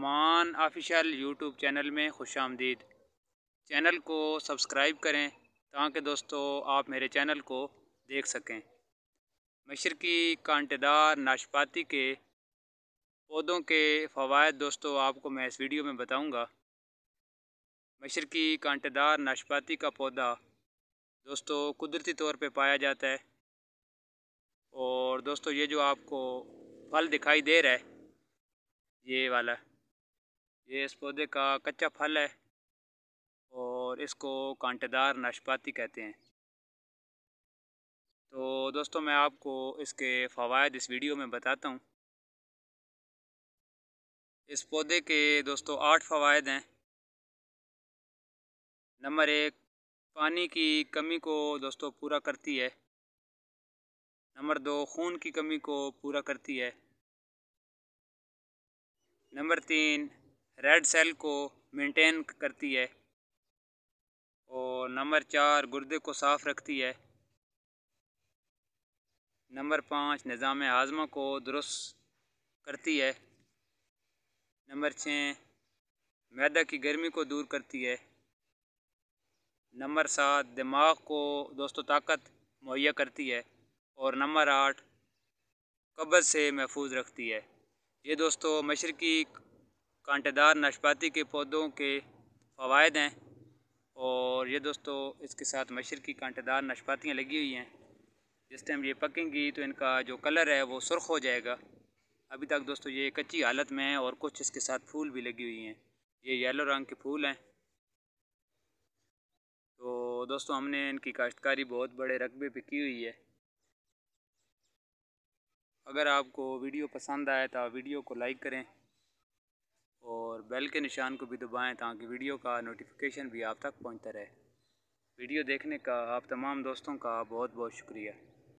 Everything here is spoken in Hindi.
रहमान ऑफिशियल यूट्यूब चैनल में खुश आमदीद चैनल को सब्सक्राइब करें ताकि दोस्तों आप मेरे चैनल को देख सकें मशरकी कांटेदार नाशपाती के पौधों के फ़वाद दोस्तों आपको मैं इस वीडियो में बताऊंगा। मशरकी कांटेदार नाशपाती का पौधा दोस्तों कुदरती तौर पे पाया जाता है और दोस्तों ये जो आपको फल दिखाई दे रहा है ये वाला ये इस पौधे का कच्चा फल है और इसको कांटेदार नाशपाती कहते हैं तो दोस्तों मैं आपको इसके फ़वाद इस वीडियो में बताता हूँ इस पौधे के दोस्तों आठ फ़वाद हैं नंबर एक पानी की कमी को दोस्तों पूरा करती है नंबर दो खून की कमी को पूरा करती है नंबर तीन रेड सेल को मेंटेन करती है और नंबर चार गुर्दे को साफ़ रखती है नंबर पाँच निज़ाम हाजमा को दुरुस्त करती है नंबर छः मैदा की गर्मी को दूर करती है नंबर सात दिमाग को दोस्तों ताकत मुहैया करती है और नंबर आठ कब्ज़ से महफूज रखती है ये दोस्तों मशरक़ी कांटेदार नाशपाती के पौधों के फ़वाद हैं और ये दोस्तों इसके साथ मशर की कांटेदार नाशपातियाँ लगी हुई हैं जिस टाइम ये पकेंगी तो इनका जो कलर है वो सुर्ख हो जाएगा अभी तक दोस्तों ये कच्ची हालत में है और कुछ इसके साथ फूल भी लगी हुई हैं ये येलो रंग के फूल हैं तो दोस्तों हमने इनकी काश्तकारी बहुत बड़े रकबे पे की हुई है अगर आपको वीडियो पसंद आए तो वीडियो को लाइक करें और बेल के निशान को भी दबाएं ताकि वीडियो का नोटिफिकेशन भी आप तक पहुंचता रहे वीडियो देखने का आप तमाम दोस्तों का बहुत बहुत शुक्रिया